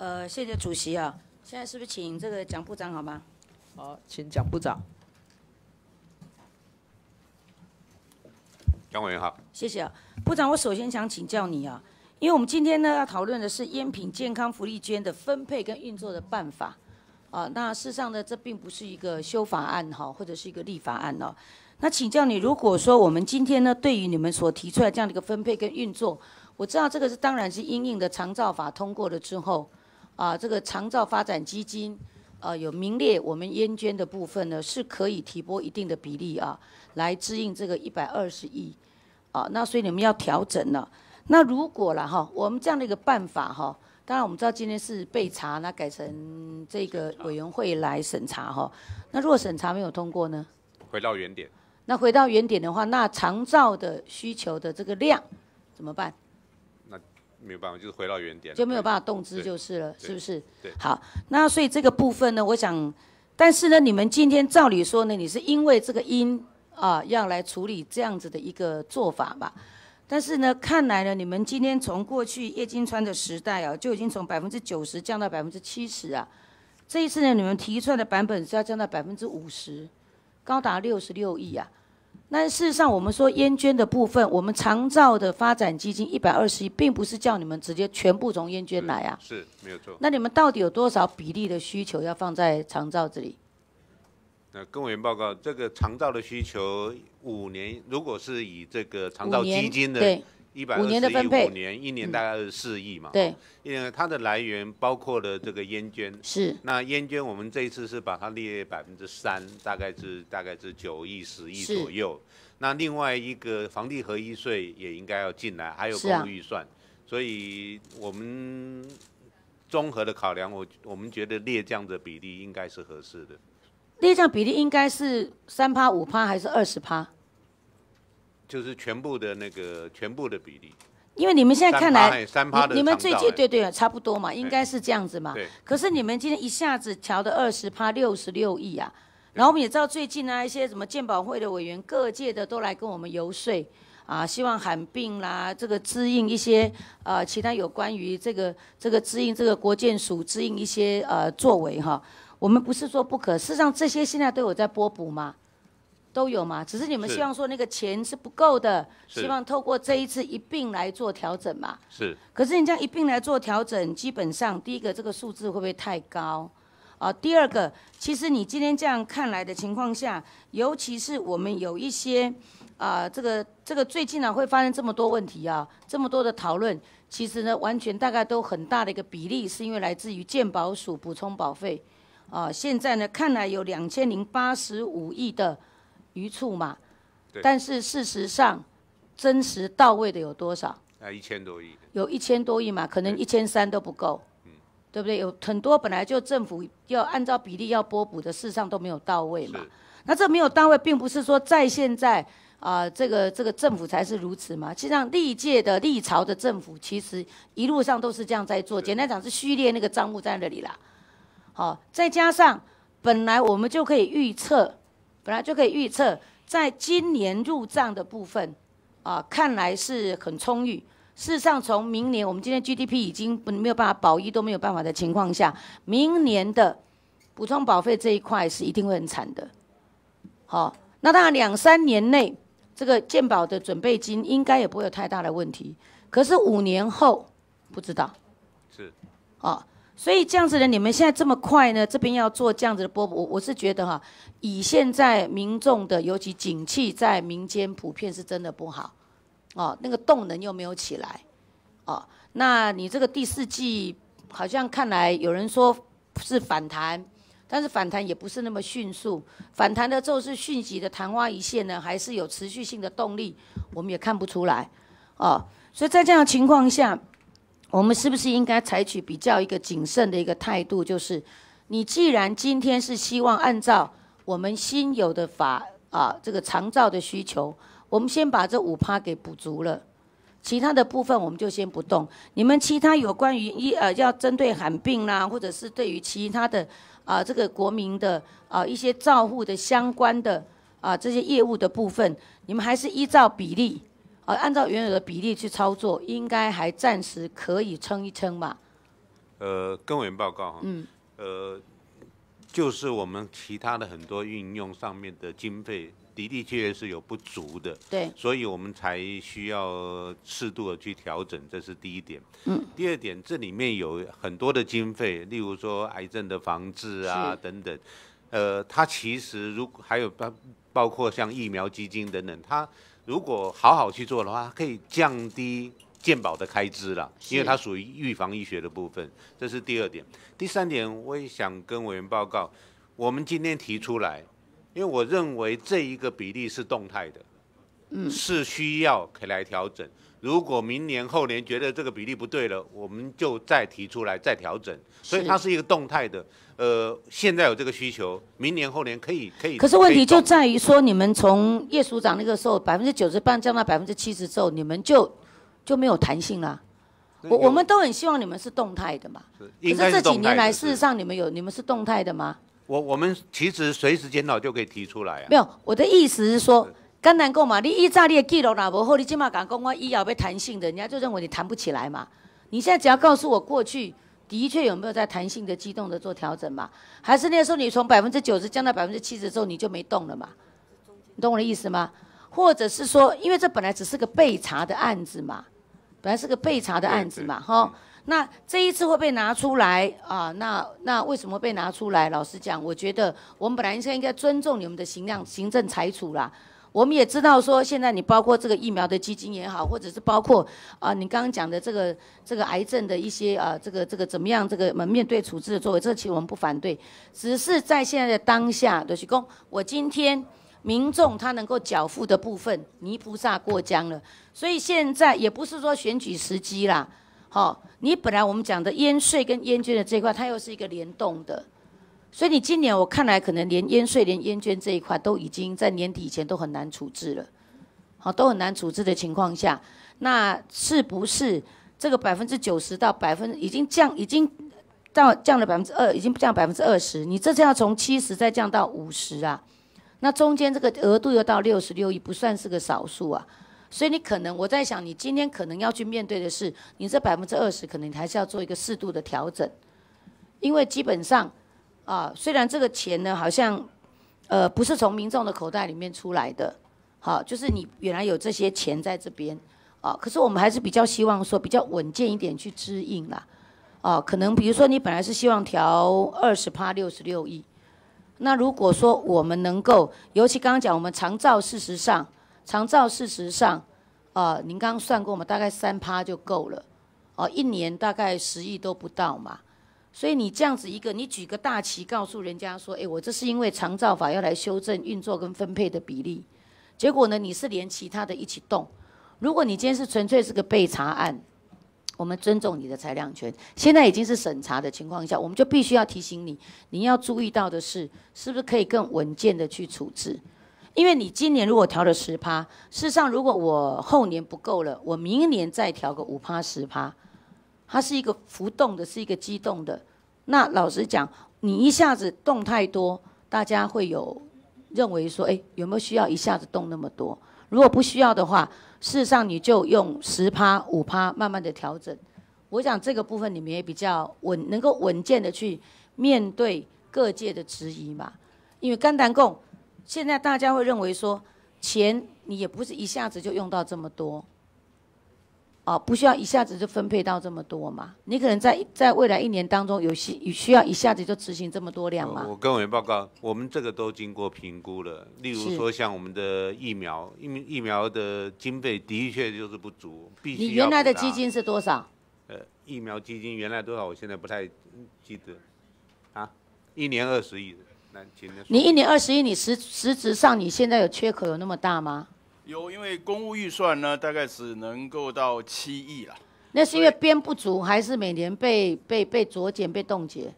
呃，谢谢主席啊。现在是不是请这个蒋部长好吗？好，请蒋部长。蒋委员好。谢谢啊，部长。我首先想请教你啊，因为我们今天呢要讨论的是烟品健康福利间的分配跟运作的办法啊。那事实上呢，这并不是一个修法案哈，或者是一个立法案哦。那请教你，如果说我们今天呢，对于你们所提出来这样的一个分配跟运作，我知道这个是当然是应的常造法通过了之后。啊，这个长照发展基金，呃，有名列我们烟捐的部分呢，是可以提拨一定的比例啊，来支应这个一百二十亿，啊，那所以你们要调整了。那如果了哈，我们这样的一个办法哈，当然我们知道今天是备查，那改成这个委员会来审查哈。那如果审查没有通过呢？回到原点。那回到原点的话，那长照的需求的这个量怎么办？没有办法，就是回到原点，就没有办法动之就是了，是不是？好，那所以这个部分呢，我想，但是呢，你们今天照理说呢，你是因为这个因啊，要来处理这样子的一个做法吧？但是呢，看来呢，你们今天从过去叶金川的时代啊，就已经从百分之九十降到百分之七十啊，这一次呢，你们提出来的版本是要降到百分之五十，高达六十六亿啊。那事实上，我们说烟捐的部分，我们长照的发展基金一百二十亿，并不是叫你们直接全部从烟捐来啊。是，没有错。那你们到底有多少比例的需求要放在长照这里？那公务员报告，这个长照的需求五年，如果是以这个长照基金的。一百二十亿，五年，一年大概是四亿嘛。对，因为它的来源包括了这个烟捐。是。那烟捐我们这一次是把它列百分之三，大概是大概是九亿十亿左右。那另外一个房地一税也应该要进来，还有国预算，所以我们综合的考量，我我们觉得列降的比例应该是合适的。列降比例应该是三趴、五趴还是二十趴？就是全部的那个全部的比例，因为你们现在看来，三趴的，你们最近对对，差不多嘛，应该是这样子嘛。可是你们今天一下子调的二十趴六十六亿啊，然后我们也知道最近呢一些什么鉴宝会的委员、各界的都来跟我们游说啊，希望喊病啦，这个支应一些呃其他有关于这个这个支应这个国建署支应一些呃作为哈，我们不是说不可，事实上这些现在都有在波补嘛。都有嘛，只是你们希望说那个钱是不够的，希望透过这一次一并来做调整嘛？是。可是人家一并来做调整，基本上第一个这个数字会不会太高？啊，第二个，其实你今天这样看来的情况下，尤其是我们有一些啊，这个这个最近啊会发生这么多问题啊，这么多的讨论，其实呢完全大概都很大的一个比例是因为来自于健保署补充保费，啊，现在呢看来有两千零八十五亿的。余处嘛，但是事实上，真实到位的有多少？啊，一千多亿。有一千多亿嘛，可能一千三都不够，对不对？有很多本来就政府要按照比例要拨补的，事实上都没有到位嘛。那这没有到位，并不是说在现在啊，这个这个政府才是如此嘛。实际上历届的历朝的政府，其实一路上都是这样在做。简单讲是序列那个账目在那里啦。好，再加上本来我们就可以预测。本来就可以预测，在今年入账的部分，啊，看来是很充裕。事实上，从明年，我们今天 GDP 已经没有办法保一都没有办法的情况下，明年的补充保费这一块是一定会很惨的。好，那当然两三年内这个健保的准备金应该也不会有太大的问题。可是五年后不知道，是啊。所以这样子的，你们现在这么快呢？这边要做这样子的波，我我是觉得哈，以现在民众的，尤其景气在民间普遍是真的不好，哦，那个动能又没有起来，哦，那你这个第四季好像看来有人说是反弹，但是反弹也不是那么迅速，反弹的后是迅疾的昙花一现呢，还是有持续性的动力，我们也看不出来，哦，所以在这样情况下。我们是不是应该采取比较一个谨慎的一个态度？就是，你既然今天是希望按照我们新有的法啊，这个长照的需求，我们先把这五趴给补足了，其他的部分我们就先不动。你们其他有关于一呃，要针对罕病啦，或者是对于其他的啊，这个国民的啊一些照护的相关的啊这些业务的部分，你们还是依照比例。呃，按照原有的比例去操作，应该还暂时可以撑一撑吧。呃，跟委员报告哈。嗯。呃，就是我们其他的很多运用上面的经费，的的确确是有不足的。对。所以我们才需要适度的去调整，这是第一点。嗯。第二点，这里面有很多的经费，例如说癌症的防治啊等等，呃，它其实如果还有包包括像疫苗基金等等，它。如果好好去做的话，可以降低健保的开支了，因为它属于预防医学的部分，这是第二点。第三点，我也想跟委员报告，我们今天提出来，因为我认为这一个比例是动态的，嗯，是需要可以来调整。如果明年后年觉得这个比例不对了，我们就再提出来再调整。所以它是一个动态的。呃，现在有这个需求，明年后年可以可以。可是问题就在于说，你们从叶署长那个时候百分之九十八降到百分之七十之后，你们就就没有弹性了。我我们都很希望你们是动态的嘛。是可是这几年来，事实上你们有你们是动态的吗？我我们其实随时检讨就可以提出来。啊。没有，我的意思是说。刚讲嘛，你一炸你的记录啦，无好，你即嘛敢讲我以后要弹性的，人家就认为你弹不起来嘛。你现在只要告诉我过去的确有没有在弹性的、机动的做调整嘛？还是那时候你从百分之九十降到百分之七十之后你就没动了嘛？你懂我的意思吗？或者是说，因为这本来只是个被查的案子嘛，本来是个被查的案子嘛，哈。那这一次会被拿出来啊？那那为什么被拿出来？老实讲，我觉得我们本来应该应该尊重你们的行政行政裁处啦。我们也知道说，现在你包括这个疫苗的基金也好，或者是包括啊你刚刚讲的这个这个癌症的一些啊这个这个怎么样这个门面对处置的作为，这其实我们不反对，只是在现在的当下，杜旭光，我今天民众他能够缴付的部分，泥菩萨过江了，所以现在也不是说选举时机啦，好，你本来我们讲的烟税跟烟捐的这块，它又是一个联动的。所以你今年我看来可能连烟税、连烟捐这一块都已经在年底以前都很难处置了，好，都很难处置的情况下，那是不是这个百分之九十到百分已经降，已经到降了百分之二，已经降百分之二十，你这次要从七十再降到五十啊？那中间这个额度又到六十六亿，不算是个少数啊。所以你可能我在想，你今天可能要去面对的是，你这百分之二十可能还是要做一个适度的调整，因为基本上。啊，虽然这个钱呢，好像，呃，不是从民众的口袋里面出来的，好，就是你原来有这些钱在这边，啊，可是我们还是比较希望说比较稳健一点去支应啦，啊，可能比如说你本来是希望调二十趴六十六亿，那如果说我们能够，尤其刚刚讲我们长照，事实上，长照事实上，啊，您刚刚算过嘛，大概三趴就够了，哦，一年大概十亿都不到嘛。所以你这样子一个，你举个大旗告诉人家说，哎，我这是因为长照法要来修正运作跟分配的比例，结果呢，你是连其他的一起动。如果你今天是纯粹是个被查案，我们尊重你的裁量权。现在已经是审查的情况下，我们就必须要提醒你，你要注意到的是，是不是可以更稳健的去处置？因为你今年如果调了十趴，事实上如果我后年不够了，我明年再调个五趴十趴。它是一个浮动的，是一个机动的。那老实讲，你一下子动太多，大家会有认为说，哎，有没有需要一下子动那么多？如果不需要的话，事实上你就用十趴、五趴慢慢的调整。我想这个部分你们也比较稳，能够稳健的去面对各界的质疑嘛。因为肝胆供，现在大家会认为说，钱你也不是一下子就用到这么多。哦，不需要一下子就分配到这么多嘛？你可能在在未来一年当中有需需要一下子就执行这么多量吗？我跟委员报告，我们这个都经过评估了。例如说，像我们的疫苗，疫疫苗的经费的确就是不足，必须。你原来的基金是多少？呃，疫苗基金原来多少？我现在不太记得啊。一年二十亿，那请。你一年二十亿，你实实质上你现在有缺口有那么大吗？有，因为公务预算呢，大概只能够到七亿啦。那是因为编不足，还是每年被被被酌减、被冻结？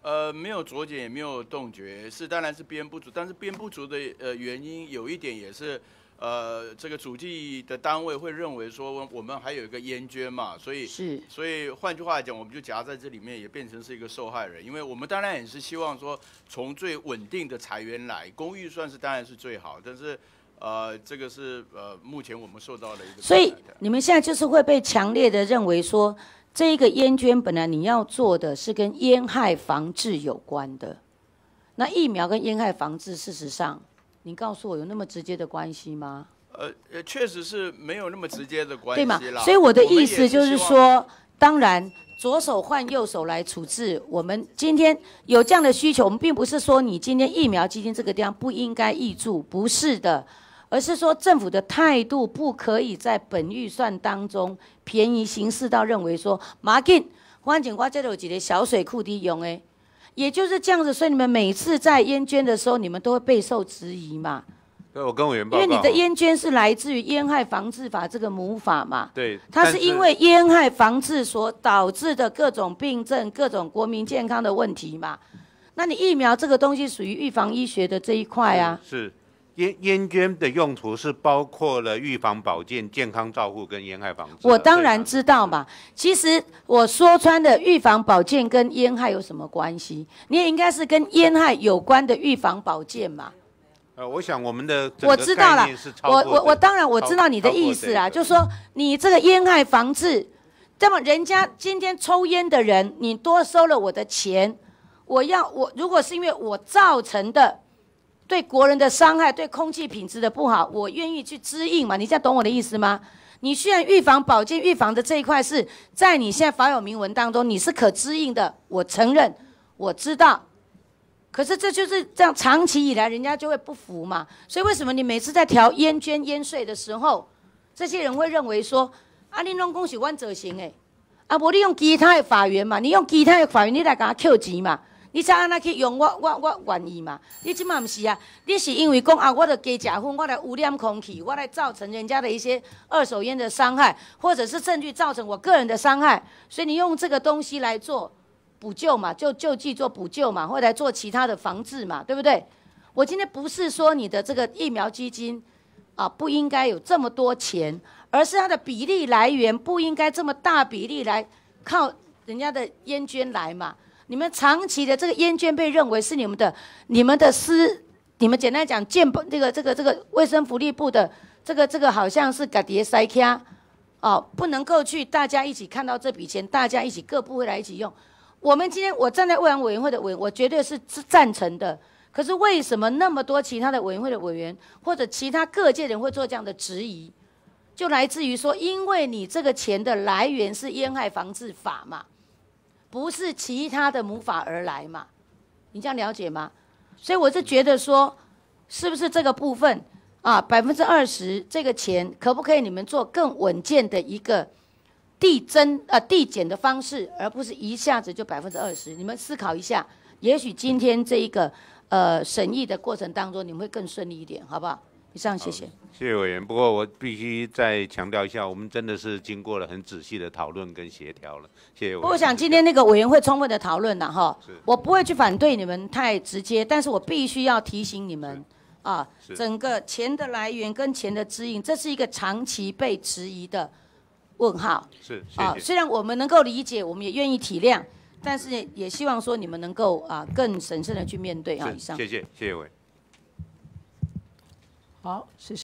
呃，没有酌减，也没有冻结，是当然是编不足。但是编不足的呃原因有一点也是，呃，这个主计的单位会认为说我们还有一个烟捐嘛，所以是，所以换句话来讲，我们就夹在这里面也变成是一个受害人。因为我们当然也是希望说从最稳定的裁员来，公预算是当然是最好，但是。呃，这个是呃，目前我们受到的一个。所以你们现在就是会被强烈的认为说，这一个烟捐本来你要做的是跟烟害防治有关的。那疫苗跟烟害防治，事实上，你告诉我有那么直接的关系吗？呃确实是没有那么直接的关系。对所以我的意思就是说，当然左手换右手来处置，我们今天有这样的需求，我们并不是说你今天疫苗基金这个地方不应该挹注，不是的。而是说政府的态度不可以在本预算当中便宜行事，到认为说，马进，关景光这有几条小水库的泳哎，也就是这样子，所以你们每次在烟捐的时候，你们都会备受质疑嘛。对，我跟我原报。因为你的烟捐是来自于《烟害防治法》这个母法嘛，对，它是因为烟害防治所导致的各种病症、各种国民健康的问题嘛。那你疫苗这个东西属于预防医学的这一块啊。是。烟烟捐的用途是包括了预防保健、健康照护跟烟害防治。我当然知道嘛，其实我说穿的预防保健跟烟害有什么关系？你也应该是跟烟害有关的预防保健嘛。呃，我想我们的我知道了，我我我当然我知道你的意思啊，就说你这个烟害防治，那么人家今天抽烟的人，你多收了我的钱，我要我如果是因为我造成的。对国人的伤害，对空气品质的不好，我愿意去支应嘛？你现在懂我的意思吗？你虽然预防保健预防的这一块是在你现在法有明文当中，你是可支应的。我承认，我知道，可是这就是这样，长期以来人家就会不服嘛。所以为什么你每次在调烟捐烟税的时候，这些人会认为说，啊，利用恭喜弯折型诶，啊，我利用其他法源嘛，你用其他法源，你来给他扣钱嘛。你才安那去用我我我愿意嘛？你这嘛不是啊？你是因为讲啊，我著加食粉，我来污染空气，我来造成人家的一些二手烟的伤害，或者是证据造成我个人的伤害，所以你用这个东西来做补救嘛，就救济做补救嘛，或来做其他的防治嘛，对不对？我今天不是说你的这个疫苗基金啊不应该有这么多钱，而是它的比例来源不应该这么大比例来靠人家的烟捐来嘛。你们长期的这个烟捐被认为是你们的、你们的私，你们简单讲健保这个、这个、这个卫生福利部的这个、这个好像是隔碟塞卡，哦，不能够去大家一起看到这笔钱，大家一起各部会来一起用。我们今天我站在卫生委员会的委，我绝对是赞成的。可是为什么那么多其他的委员会的委员或者其他各界人会做这样的质疑？就来自于说，因为你这个钱的来源是烟害防治法嘛。不是其他的母法而来嘛？你这样了解吗？所以我是觉得说，是不是这个部分啊？百分之二十这个钱，可不可以你们做更稳健的一个递增啊递减的方式，而不是一下子就百分之二十？你们思考一下，也许今天这一个呃审议的过程当中，你们会更顺利一点，好不好？以上，谢谢。谢谢委员。不过我必须再强调一下，我们真的是经过了很仔细的讨论跟协调了。谢谢我。我想今天那个委员会充分的讨论了哈，我不会去反对你们太直接，但是我必须要提醒你们啊，整个钱的来源跟钱的指引，这是一个长期被质疑的问号。是，啊，虽然我们能够理解，我们也愿意体谅，但是也希望说你们能够啊更审慎的去面对啊。以上，谢谢，谢谢委员。好，谢谢。